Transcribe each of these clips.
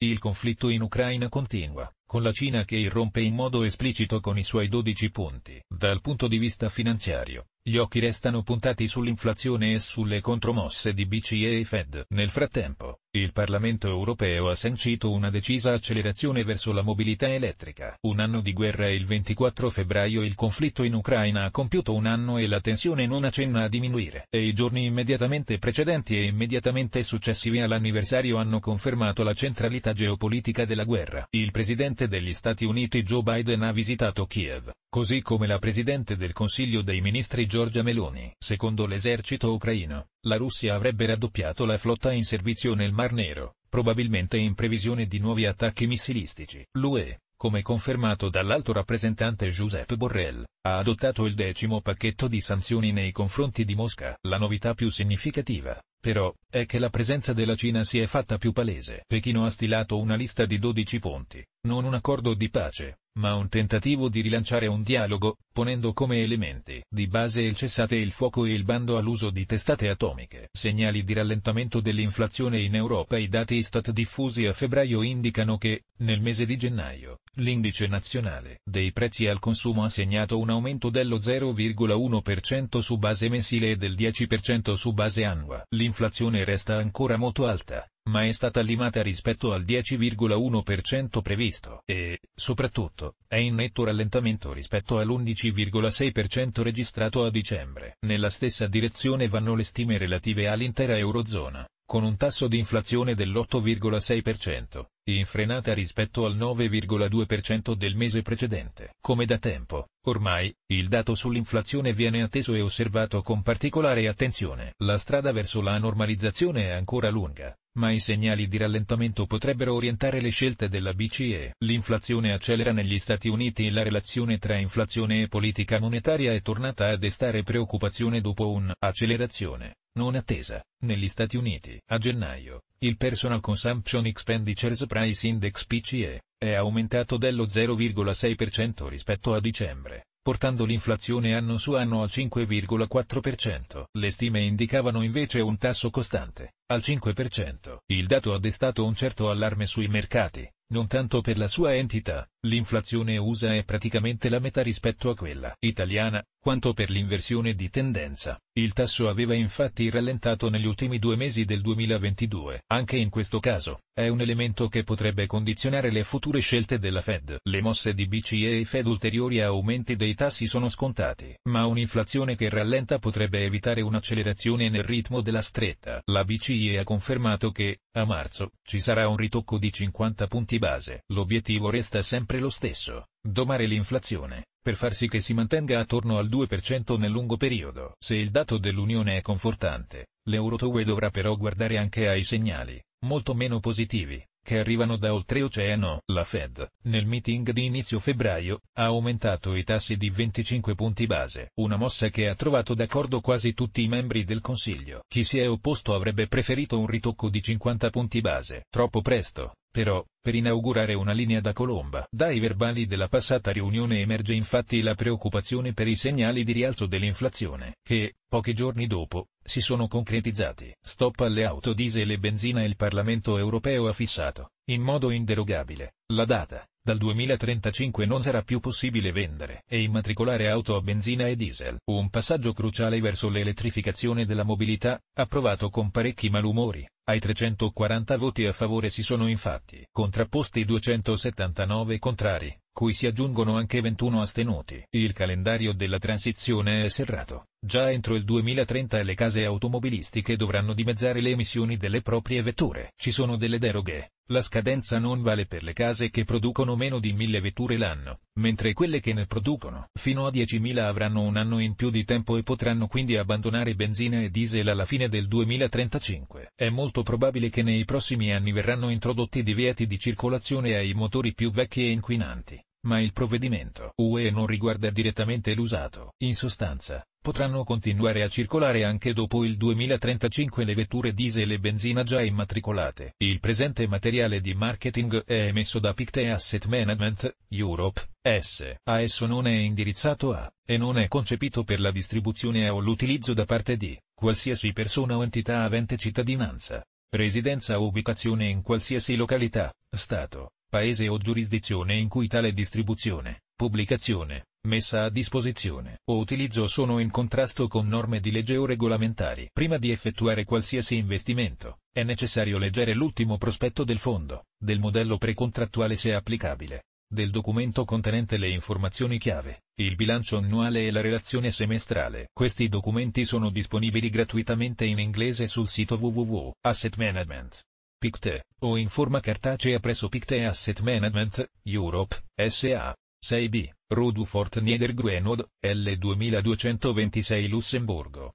Il conflitto in Ucraina continua, con la Cina che irrompe in modo esplicito con i suoi 12 punti. Dal punto di vista finanziario, gli occhi restano puntati sull'inflazione e sulle contromosse di BCE e Fed. Nel frattempo, il Parlamento europeo ha sancito una decisa accelerazione verso la mobilità elettrica. Un anno di guerra e il 24 febbraio il conflitto in Ucraina ha compiuto un anno e la tensione non accenna a diminuire. E i giorni immediatamente precedenti e immediatamente successivi all'anniversario hanno confermato la centralità geopolitica della guerra. Il presidente degli Stati Uniti Joe Biden ha visitato Kiev, così come la Presidente del Consiglio dei Ministri Giorgia Meloni. Secondo l'esercito ucraino, la Russia avrebbe raddoppiato la flotta in servizio nel Mar Nero, probabilmente in previsione di nuovi attacchi missilistici. L'UE, come confermato dall'alto rappresentante Giuseppe Borrell, ha adottato il decimo pacchetto di sanzioni nei confronti di Mosca. La novità più significativa, però, è che la presenza della Cina si è fatta più palese. Pechino ha stilato una lista di 12 punti, non un accordo di pace, ma un tentativo di rilanciare un dialogo, ponendo come elementi di base il cessate il fuoco e il bando all'uso di testate atomiche. Segnali di rallentamento dell'inflazione in Europa I dati Istat diffusi a febbraio indicano che, nel mese di gennaio, L'indice nazionale dei prezzi al consumo ha segnato un aumento dello 0,1% su base mensile e del 10% su base annua. L'inflazione resta ancora molto alta, ma è stata limata rispetto al 10,1% previsto e, soprattutto, è in netto rallentamento rispetto all'11,6% registrato a dicembre. Nella stessa direzione vanno le stime relative all'intera Eurozona con un tasso di inflazione dell'8,6%, infrenata rispetto al 9,2% del mese precedente. Come da tempo, ormai, il dato sull'inflazione viene atteso e osservato con particolare attenzione. La strada verso la normalizzazione è ancora lunga, ma i segnali di rallentamento potrebbero orientare le scelte della BCE. L'inflazione accelera negli Stati Uniti e la relazione tra inflazione e politica monetaria è tornata a destare preoccupazione dopo un'accelerazione non attesa negli Stati Uniti. A gennaio, il Personal Consumption Expenditures Price Index PCE è aumentato dello 0,6% rispetto a dicembre portando l'inflazione anno su anno al 5,4%. Le stime indicavano invece un tasso costante, al 5%. Il dato ha destato un certo allarme sui mercati, non tanto per la sua entità, L'inflazione USA è praticamente la metà rispetto a quella italiana, quanto per l'inversione di tendenza. Il tasso aveva infatti rallentato negli ultimi due mesi del 2022. Anche in questo caso, è un elemento che potrebbe condizionare le future scelte della Fed. Le mosse di BCE e Fed ulteriori aumenti dei tassi sono scontati, ma un'inflazione che rallenta potrebbe evitare un'accelerazione nel ritmo della stretta. La BCE ha confermato che, a marzo, ci sarà un ritocco di 50 punti base. L'obiettivo resta sempre sempre lo stesso, domare l'inflazione, per far sì che si mantenga attorno al 2% nel lungo periodo. Se il dato dell'Unione è confortante, l'Eurotowe dovrà però guardare anche ai segnali, molto meno positivi, che arrivano da oltreoceano. La Fed, nel meeting di inizio febbraio, ha aumentato i tassi di 25 punti base, una mossa che ha trovato d'accordo quasi tutti i membri del Consiglio. Chi si è opposto avrebbe preferito un ritocco di 50 punti base. Troppo presto, però, per inaugurare una linea da colomba. Dai verbali della passata riunione emerge infatti la preoccupazione per i segnali di rialzo dell'inflazione, che, pochi giorni dopo, si sono concretizzati. Stop alle auto diesel e benzina Il Parlamento europeo ha fissato, in modo inderogabile, la data. Dal 2035 non sarà più possibile vendere e immatricolare auto a benzina e diesel. Un passaggio cruciale verso l'elettrificazione della mobilità, approvato con parecchi malumori ai 340 voti a favore si sono infatti contrapposti 279 contrari cui si aggiungono anche 21 astenuti. Il calendario della transizione è serrato. Già entro il 2030 le case automobilistiche dovranno dimezzare le emissioni delle proprie vetture. Ci sono delle deroghe. La scadenza non vale per le case che producono meno di 1000 vetture l'anno, mentre quelle che ne producono fino a 10.000 avranno un anno in più di tempo e potranno quindi abbandonare benzina e diesel alla fine del 2035. È molto probabile che nei prossimi anni verranno introdotti divieti di circolazione ai motori più vecchi e inquinanti ma il provvedimento UE non riguarda direttamente l'usato. In sostanza, potranno continuare a circolare anche dopo il 2035 le vetture diesel e benzina già immatricolate. Il presente materiale di marketing è emesso da Picte Asset Management, Europe, S. A esso non è indirizzato a, e non è concepito per la distribuzione o l'utilizzo da parte di, qualsiasi persona o entità avente cittadinanza, residenza o ubicazione in qualsiasi località, Stato, paese o giurisdizione in cui tale distribuzione, pubblicazione, messa a disposizione o utilizzo sono in contrasto con norme di legge o regolamentari. Prima di effettuare qualsiasi investimento, è necessario leggere l'ultimo prospetto del fondo, del modello precontrattuale se applicabile, del documento contenente le informazioni chiave, il bilancio annuale e la relazione semestrale. Questi documenti sono disponibili gratuitamente in inglese sul sito www.assetmanagement. PICTE, o in forma cartacea presso PICTE Asset Management, Europe, SA. 6B, Rue du Fort Niederguenod, L2226 Lussemburgo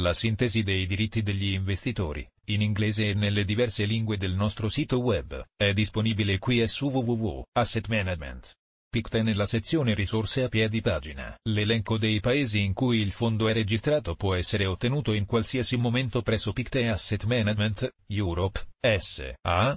La sintesi dei diritti degli investitori, in inglese e nelle diverse lingue del nostro sito web, è disponibile qui su www.assetmanagement. nella sezione risorse a piedi pagina. L'elenco dei paesi in cui il fondo è registrato può essere ottenuto in qualsiasi momento presso Picte Asset Management, Europe, S.A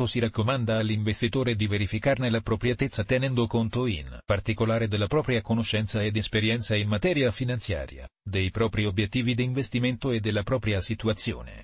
soprattutto si raccomanda all'investitore di verificarne l'appropriatezza tenendo conto in particolare della propria conoscenza ed esperienza in materia finanziaria, dei propri obiettivi di investimento e della propria situazione